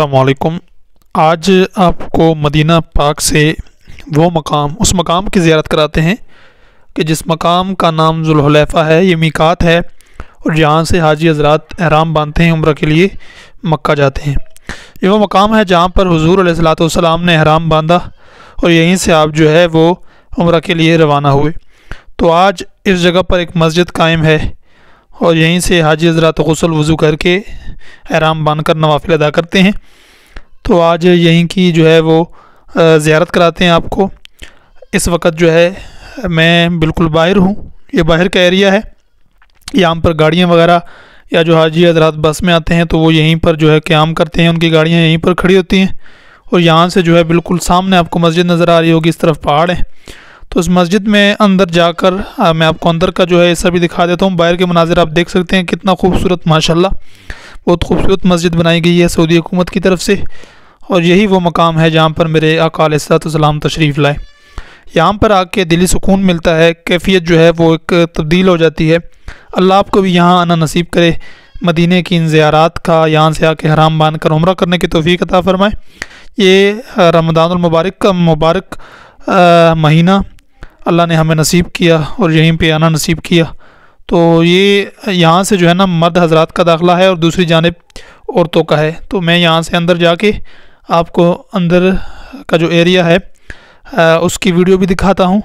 असलकुम आज आपको मदीना पाक से वो मकाम उस मकाम की ज़्यारत कराते हैं कि जिस मकाम का नाम जुल्हलेफ़ा है ये मिकात है और जहाँ से हाजी हजरात अहराम बांधते हैं उम्र के लिए मक्का जाते हैं ये वो मकाम है जहाँ पर हजूर सलाम ने अहराम बांधा और यहीं से आप जो है वो उम्र के लिए रवाना हुए तो आज इस जगह पर एक मस्जिद कायम है और यहीं से हाजी हजरात गसल वज़ू करके आराम बांध कर नवाफिल अदा करते हैं तो आज यहीं की जो है वो ज़्यारत कराते हैं आपको इस वक्त जो है मैं बिल्कुल बाहर हूँ ये बाहर का एरिया है यहाँ पर गाड़ियाँ वगैरह या जो हाजी हजरात बस में आते हैं तो वो यहीं पर जो है क्याम करते हैं उनकी गाड़ियाँ यहीं पर खड़ी होती हैं और यहाँ से जो है बिल्कुल सामने आपको मस्जिद नज़र आ रही होगी इस तरफ पहाड़ है तो इस मस्जिद में अंदर जाकर मैं आपको अंदर का जो है ऐसा भी दिखा देता हूँ बाहर के मनाजिर आप देख सकते हैं कितना खूबसूरत माशाल्लाह बहुत खूबसूरत मस्जिद बनाई गई है सऊदी हुकूमत की तरफ से और यही वो मकाम है जहाँ पर मेरे अकाल सलाम तशरीफ़ लाए यहाँ पर आके दिली सुकून मिलता है कैफियत जो है वो एक तब्दील हो जाती है अल्लाह आपको भी यहाँ आना नसीब करे मदीने की इन ज्यारत का यहाँ से आके हराम बांध कर उम्र करने की तोफ़ी अता फ़रमाएँ ये रमदानमबारक का मुबारक महीना अल्लाह ने हमें नसीब किया और यहीं पे आना नसीब किया तो ये यहाँ से जो है ना मर्द हजरात का दाखिला है और दूसरी जानब औरतों का है तो मैं यहाँ से अंदर जाके आपको अंदर का जो एरिया है आ, उसकी वीडियो भी दिखाता हूँ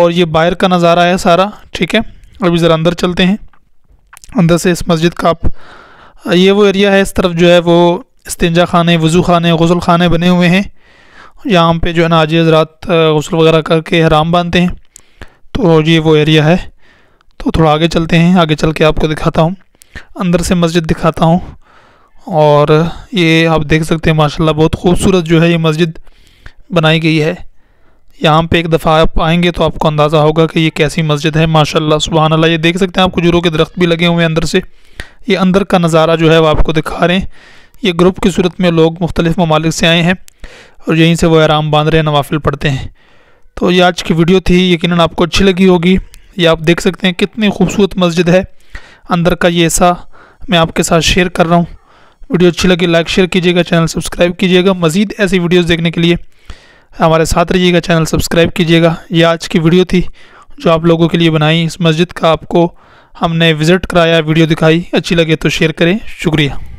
और ये बाहर का नज़ारा है सारा ठीक है अभी ज़रा अंदर चलते हैं अंदर से इस मस्जिद का आप ये वो एरिया है इस तरफ जो है वो इस्तिंजा खाने वज़ू खाने गसल खाने बने हुए हैं यहाँ पे जो है ना आज रात गसल वगैरह करके हराम बांधते हैं तो ये वो एरिया है तो थोड़ा आगे चलते हैं आगे चल के आपको दिखाता हूँ अंदर से मस्जिद दिखाता हूँ और ये आप देख सकते हैं माशाल्लाह बहुत खूबसूरत जो है ये मस्जिद बनाई गई है यहाँ पे एक दफ़ा आप आएंगे तो आपको अंदाज़ा होगा कि ये कैसी मस्जिद है माशाल्लाह सुबह अल्लाह ये देख सकते हैं आप खजूरों के दरख्त भी लगे हुए हैं अंदर से ये अंदर का नज़ारा जो है वो आपको दिखा रहे हैं ये ग्रुप की सूरत में लोग मुख्तलिफ़ ममालिक से आए हैं और यहीं से वो आराम बांध रहे हैं नवाफिल पढ़ते हैं तो ये आज की वीडियो थी यकीन आपको अच्छी लगी होगी ये आप देख सकते हैं कितनी खूबसूरत मस्जिद है अंदर का ये ऐसा मैं आपके साथ शेयर कर रहा हूँ वीडियो अच्छी लगी लाइक शेयर कीजिएगा चैनल सब्सक्राइब कीजिएगा मज़ीद ऐसी वीडियोज़ देखने के लिए हमारे साथ रहिएगा चैनल सब्सक्राइब कीजिएगा ये आज की वीडियो थी जो आप लोगों के लिए बनाई इस मस्जिद का आपको हमने विज़िट कराया वीडियो दिखाई अच्छी लगे तो शेयर करें शुक्रिया